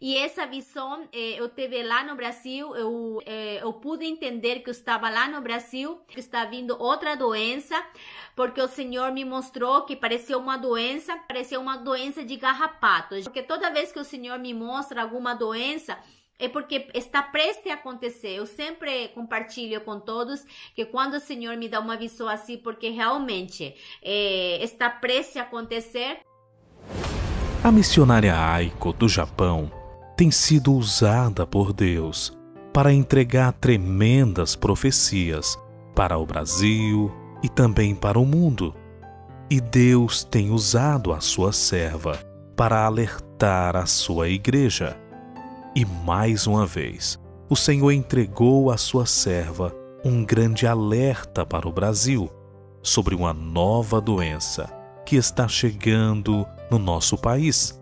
E essa visão eh, eu tive lá no Brasil, eu, eh, eu pude entender que eu estava lá no Brasil, que está vindo outra doença, porque o Senhor me mostrou que parecia uma doença, parecia uma doença de garrapatos. Porque toda vez que o Senhor me mostra alguma doença, é porque está prestes a acontecer. Eu sempre compartilho com todos que quando o Senhor me dá uma visão assim, porque realmente eh, está prestes a acontecer. A missionária Aiko do Japão tem sido usada por Deus para entregar tremendas profecias para o Brasil e também para o mundo. E Deus tem usado a sua serva para alertar a sua igreja. E mais uma vez, o Senhor entregou à sua serva um grande alerta para o Brasil sobre uma nova doença que está chegando no nosso país.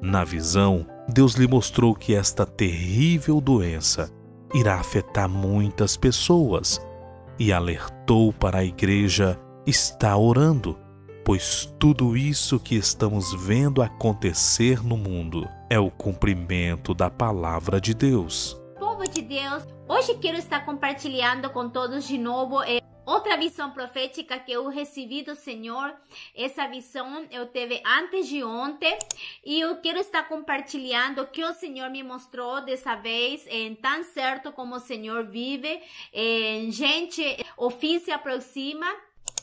Na visão, Deus lhe mostrou que esta terrível doença irá afetar muitas pessoas e alertou para a igreja estar orando, pois tudo isso que estamos vendo acontecer no mundo é o cumprimento da palavra de Deus. Povo de Deus, hoje quero estar compartilhando com todos de novo. Eh, outra visão profética que eu recebi do Senhor. Essa visão eu teve antes de ontem e eu quero estar compartilhando o que o Senhor me mostrou dessa vez, em tão certo como o Senhor vive. Em, gente, o fim se aproxima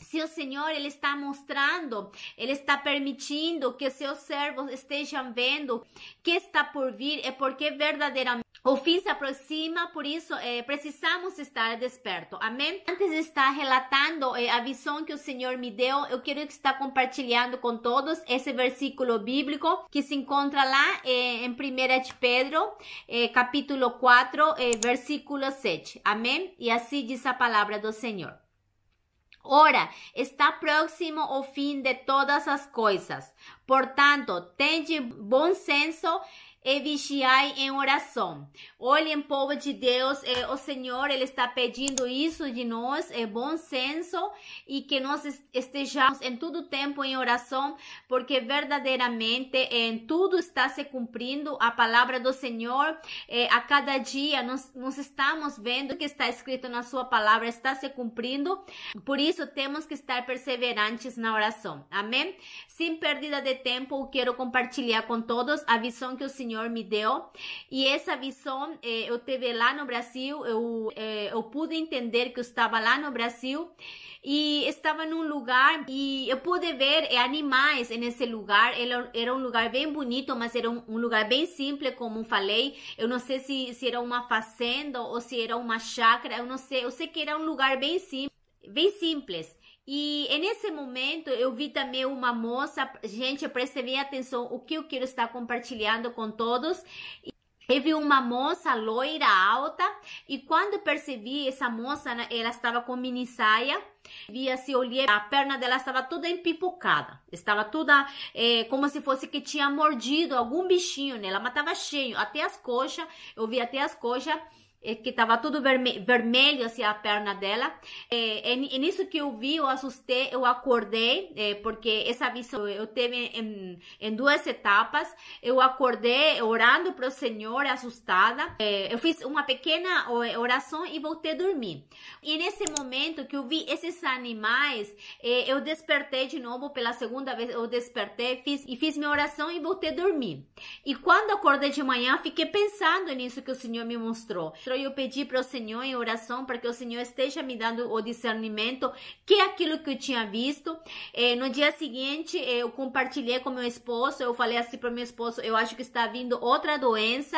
se o Senhor ele está mostrando, ele está permitindo que seus servos estejam vendo que está por vir, é porque verdadeiramente o fim se aproxima, por isso eh, precisamos estar desperto. Amém? Antes de estar relatando eh, a visão que o Senhor me deu, eu quero estar compartilhando com todos esse versículo bíblico que se encontra lá eh, em 1 de Pedro, eh, capítulo 4, eh, versículo 7. Amém? E assim diz a palavra do Senhor. Ora, está próximo o fim de todas as coisas. Portanto, tende bom senso e vigiai em oração. Olhem, povo de Deus, eh, o Senhor ele está pedindo isso de nós, eh, bom senso, e que nós estejamos em todo tempo em oração, porque verdadeiramente eh, em tudo está se cumprindo a palavra do Senhor. Eh, a cada dia nós, nós estamos vendo que está escrito na sua palavra, está se cumprindo. Por isso temos que estar perseverantes na oração. Amém? Sem perda de tempo, quero compartilhar com todos a visão que o Senhor Senhor me deu. E essa visão eh, eu teve lá no Brasil, eu, eh, eu pude entender que eu estava lá no Brasil e estava num lugar e eu pude ver eh, animais nesse lugar. Ele, é era um lugar bem bonito, mas era um, um, lugar bem simples, como falei. Eu não sei se, se era uma fazenda ou se era uma chácara, eu não sei. Eu sei que era um lugar bem simples bem simples. E, nesse momento eu vi também uma moça, gente, preste bem atenção o que eu quero estar compartilhando com todos. Teve uma moça loira alta e quando percebi essa moça, né, ela estava com mini saia. Via se olhei, a perna dela estava toda empipocada, estava toda é, como se fosse que tinha mordido algum bichinho nela, mas estava cheio até as coxas. Eu vi até as coxas é que estava tudo verme vermelho, assim, a perna dela. É, é, é, nisso que eu vi, eu assustei, eu acordei, é, porque essa visão eu teve em, em, duas etapas. Eu acordei orando para o Senhor, assustada. É, eu fiz uma pequena oração e voltei a dormir. E nesse momento que eu vi esses animais, é, eu despertei de novo, pela segunda vez eu despertei, fiz, e fiz minha oração e voltei a dormir. E quando acordei de manhã, fiquei pensando nisso que o Senhor me mostrou eu pedi para o Senhor em oração para que o Senhor esteja me dando o discernimento, que é aquilo que eu tinha visto. Eh, no dia seguinte, eu eh, compartilhei com meu esposo, eu falei assim para meu esposo, eu acho que está vindo outra doença,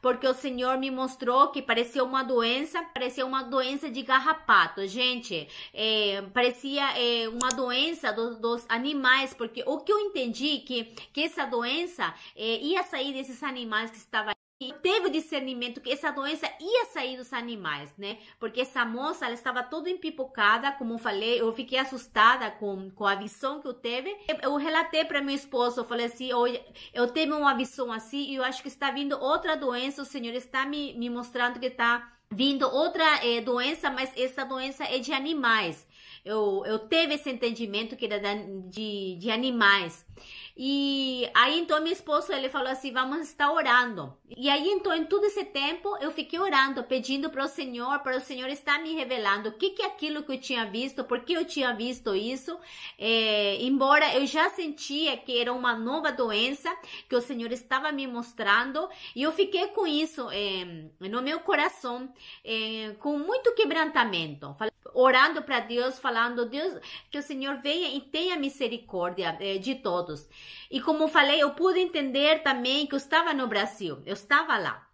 porque o Senhor me mostrou que parecia uma doença, parecia uma doença de garrapato, gente. Eh, parecia uma doença do, dos animais, porque o que eu entendi que que essa doença ia sair desses animais que estavam teve o discernimento que essa doença ia sair dos animais, né? Porque essa moça, ela estava toda empipocada, como eu falei, eu fiquei assustada com, com a visão que eu teve. Eu, relatei para meu esposo, eu falei assim, olha, eu tive uma visão assim e eu acho que está vindo outra doença, o senhor está me, me mostrando que está vindo outra eh, doença, mas essa doença é de animais. Eu, eu teve esse entendimento que era de, de animais. E aí então meu esposo ele falou assim, vamos estar orando. E aí então em todo esse tempo eu fiquei orando, pedindo para o Senhor, para o Senhor estar me revelando o que que é aquilo que eu tinha visto, por que eu tinha visto isso. É, embora eu já sentia que era uma nova doença que o Senhor estava me mostrando e eu fiquei com isso é, no meu coração, é, com muito quebrantamento. Orando para Deus, falando, Deus, que o Senhor venha e tenha misericórdia é, de todos todos. E como falei, eu pude entender também que eu estava no Brasil, eu estava lá.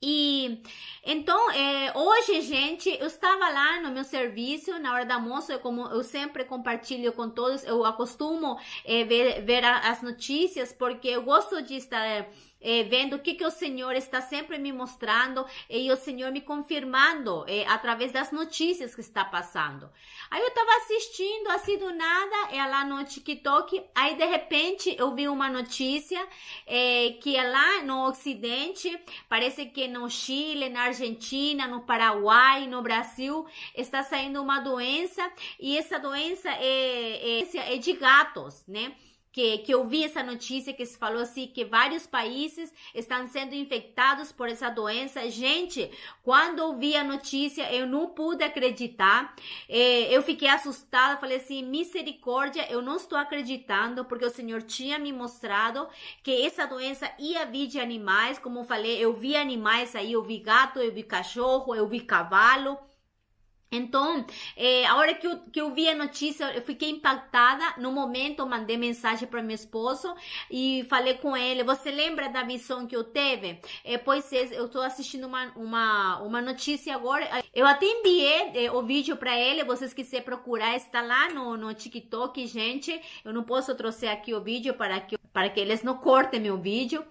E então é, hoje, gente, eu estava lá no meu serviço na hora da moça, eu, como eu sempre compartilho com todos, eu acostumo é, ver, ver, as notícias porque eu gosto de estar eh, vendo o que, que o Senhor está sempre me mostrando eh, e o Senhor me confirmando eh, através das notícias que está passando. Aí eu estava assistindo, assim do nada, é lá no TikTok, aí de repente eu vi uma notícia eh, que é lá no Ocidente, parece que no Chile, na Argentina, no Paraguai, no Brasil, está saindo uma doença e essa doença é, é, é de gatos, né? que, que eu vi essa notícia que se falou assim que vários países estão sendo infectados por essa doença. Gente, quando eu vi a notícia, eu não pude acreditar. É, eu fiquei assustada, falei assim, misericórdia, eu não estou acreditando porque o Senhor tinha me mostrado que essa doença ia vir de animais, como eu falei, eu vi animais aí, eu vi gato, eu vi cachorro, eu vi cavalo, então, eh, a hora que eu, que eu vi a notícia, eu fiquei impactada. No momento, mandei mensagem para meu esposo e falei com ele: Você lembra da visão que eu teve? Eh, pois é, eu estou assistindo uma, uma, uma notícia agora. Eu até enviei eh, o vídeo para ele. Vocês quiserem procurar, está lá no, no TikTok, gente. Eu não posso trouxer aqui o vídeo para que para que eles não cortem meu vídeo.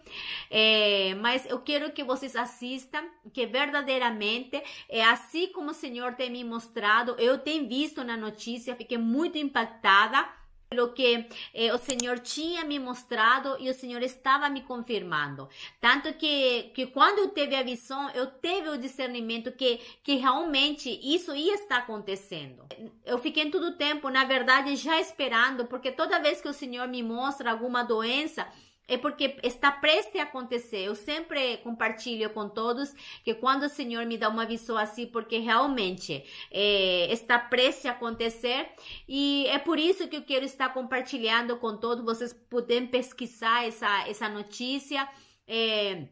É, mas eu quero que vocês assistam, que verdadeiramente é assim como o Senhor tem me mostrado. Eu tenho visto na notícia, fiquei muito impactada lo que eh, o Senhor tinha me mostrado e o Senhor estava me confirmando. Tanto que, que quando eu teve a visão, eu teve o discernimento que, que realmente isso ia estar acontecendo. Eu fiquei todo o tempo, na verdade, já esperando, porque toda vez que o Senhor me mostra alguma doença, é porque está prestes a acontecer. Eu sempre compartilho com todos que quando o Senhor me dá uma visão assim, porque realmente é, está prestes a acontecer. E é por isso que eu quero estar compartilhando com todos. Vocês podem pesquisar essa, essa notícia. É,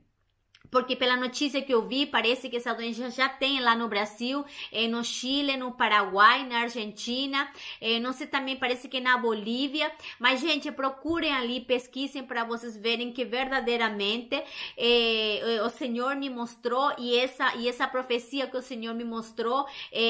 porque pela notícia que eu vi, parece que essa doença já tem lá no Brasil, eh, no Chile, no Paraguai, na Argentina, eh, não sei também, parece que na Bolívia. Mas, gente, procurem ali, pesquisem para vocês verem que verdadeiramente eh, o Senhor me mostrou e essa, e essa profecia que o Senhor me mostrou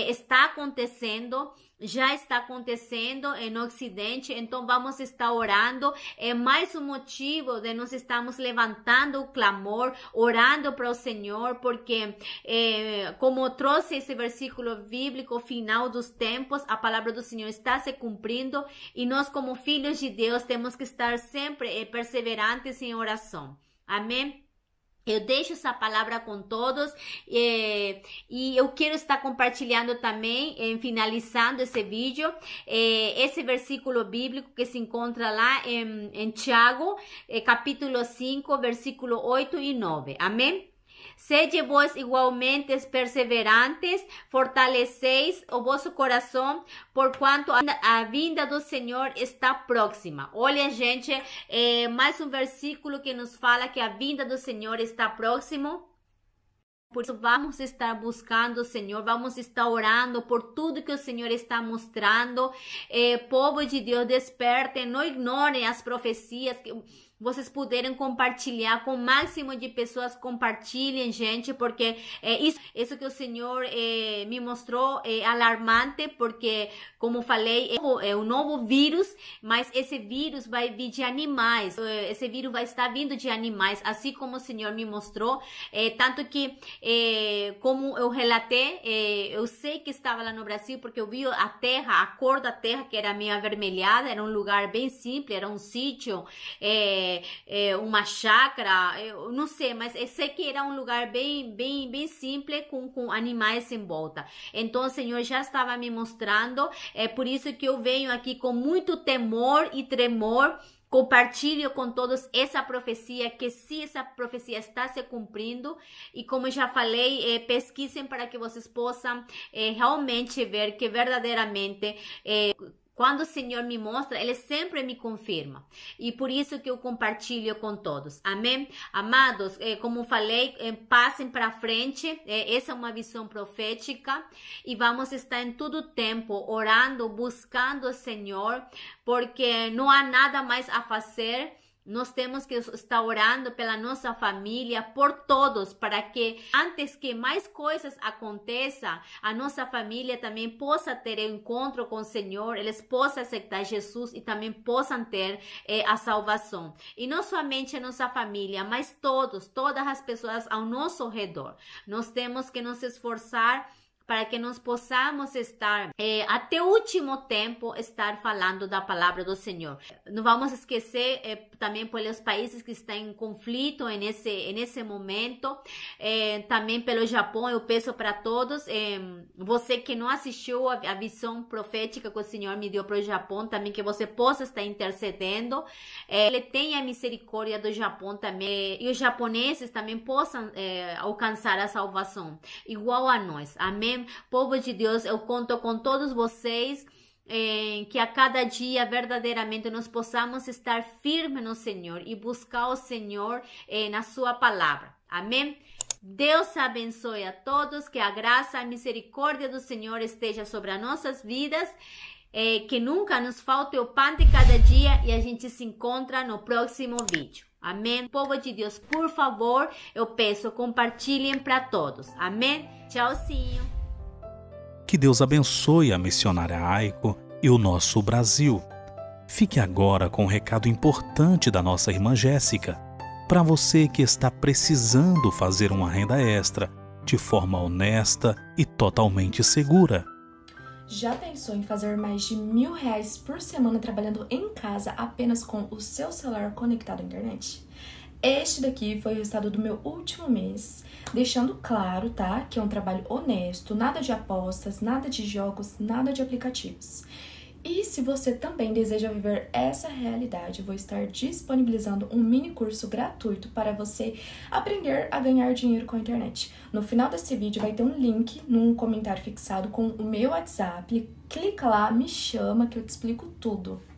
está acontecendo já está acontecendo no Ocidente, então vamos estar orando. É mais um motivo de nós estamos levantando o clamor, orando para o Senhor, porque é, como trouxe esse versículo bíblico, final dos tempos, a palavra do Senhor está se cumprindo e nós, como filhos de Deus, temos que estar sempre eh, perseverantes em oração. Amém? Eu deixo essa palavra com todos eh, e eu quero estar compartilhando também, eh, finalizando esse vídeo, eh, esse versículo bíblico que se encontra lá em, em Tiago, capítulo 5, versículo 8 e 9. Amém? Sede vós igualmente perseverantes, fortaleceis o vosso coração, porquanto a vinda do Senhor está próxima. Olha, gente, é mais um versículo que nos fala que a vinda do Senhor está próxima Por isso, vamos estar buscando o Senhor, vamos estar orando por tudo que o Senhor está mostrando. É, povo de Deus, despertem, não ignorem as profecias. Que vocês puderem compartilhar com o máximo de pessoas, compartilhem, gente, porque é, isso, isso que o Senhor é, me mostrou é alarmante, porque, como falei, é, é um novo vírus, mas esse vírus vai vir de animais, é, esse vírus vai estar vindo de animais, assim como o Senhor me mostrou, é, tanto que, é, como eu relatei, eu sei que estava lá no Brasil, porque eu vi a terra, a cor da terra, que era meio avermelhada, era um lugar bem simples, era um sítio, é, é, é, uma chácara, é, eu não sei, mas eu sei que era um lugar bem, bem, bem simples com, com animais em volta. Então o Senhor já estava me mostrando, é por isso que eu venho aqui com muito temor e tremor compartilho com todos essa profecia, que se essa profecia está se cumprindo, e como já falei, é, pesquisem para que vocês possam realmente ver que verdadeiramente quando o Senhor me mostra, Ele sempre me confirma. E por isso que eu compartilho com todos. Amém? Amados, eh, como falei, eh, passem para frente. Eh, essa é uma visão profética. E vamos estar em todo tempo orando, buscando o Senhor, porque não há nada mais a fazer nós temos que estar orando pela nossa família, por todos, para que antes que mais coisas aconteçam, a nossa família também possa ter encontro com o Senhor, eles possam aceitar Jesus e também possam ter eh, a salvação. E não somente a nossa família, mas todos, todas as pessoas ao nosso redor. Nós temos que nos esforçar para que nós possamos estar eh, até o último tempo estar falando da palavra do Senhor. Não vamos esquecer eh, também pelos países que estão em conflito nesse nesse momento, eh, também pelo Japão. Eu peço para todos, eh, você que não assistiu a, a, visão profética que o Senhor me deu para o Japão, também que você possa estar intercedendo. Eh, ele tenha misericórdia do Japão também eh, e os japoneses também possam alcançar a salvação igual a nós. Amém. Amém? Povo de Deus, eu conto com todos vocês. Eh, que a cada dia verdadeiramente nós possamos estar firmes no Senhor e buscar o Senhor eh, na Sua palavra. Amém? Deus abençoe a todos, que a graça, a misericórdia do Senhor esteja sobre as nossas vidas, eh, que nunca nos falte o pão de cada dia e a gente se encontra no próximo vídeo. Amém? Povo de Deus, por favor, eu peço, compartilhem para todos. Amém? Tchauzinho! Que Deus abençoe a missionária Aiko e o nosso Brasil. Fique agora com um recado importante da nossa irmã Jéssica. Para você que está precisando fazer uma renda extra de forma honesta e totalmente segura. Já pensou em fazer mais de mil reais por semana trabalhando em casa apenas com o seu celular conectado à internet? Este daqui foi o resultado do meu último mês Deixando claro, tá, que é um trabalho honesto, nada de apostas, nada de jogos, nada de aplicativos. E se você também deseja viver essa realidade, vou estar disponibilizando um mini curso gratuito para você aprender a ganhar dinheiro com a internet. No final desse vídeo vai ter um link num comentário fixado com o meu WhatsApp. Clica lá, me chama que eu te explico tudo.